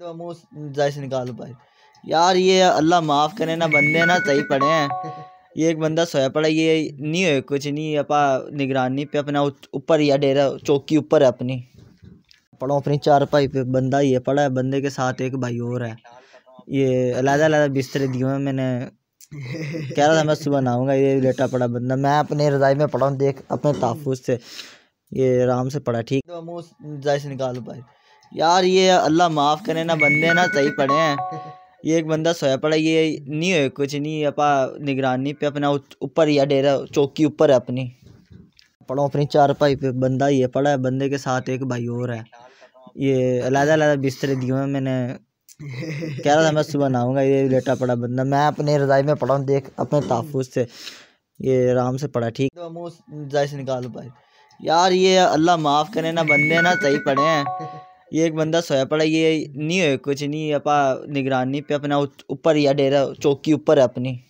तो मुँह से निकालो भाई यार ये अल्लाह माफ़ करे ना बंदे ना सही पड़े हैं ये एक बंदा सोया पड़ा ये नहीं है कुछ नहीं अपा निगरानी पे अपना ऊपर या डेरा चौकी ऊपर है अपनी पड़ो अपनी चार भाई पे बंदा ये पड़ा है बंदे के साथ एक भाई और है ये अलहदा अलहदा बिस्तरे दिए हुए मैंने कह रहा था मैं सुबह नहाऊंगा ये लेटा पड़ा बंदा मैं अपने रजाई में पड़ा देख अपने तहफुज से ये आराम से पड़ा ठीक तो है जाय से निकालो भाई यार ये अल्लाह माफ़ करे ना बंदे ना सही पड़े हैं ये एक बंदा सोया पड़ा ये नहीं है कुछ नहीं अपा निगरानी पे अपना ऊपर या डेरा चौकी ऊपर है अपनी पढ़ो अपनी चार पाई पे बंदा ये पड़ा है बंदे के साथ एक भाई और है ये अलहदा अलहदा बिस्तरे दिए हैं मैंने कह रहा था मैं सुबह नहाऊंगा ये लेटा पड़ा बंदा मैं अपने रजाई में पड़ा देख अपने तहफुज से ये आराम से पड़ा ठीक तो मुँह रजाई से निकाल पाए यार ये अल्लाह माफ़ करे ना बंदे ना सही पड़े हैं ये एक बंदा सोया पड़ा ये नहीं है कुछ नहीं अपा निगरानी पे अपना ऊपर या डेरा चौकी ऊपर है अपनी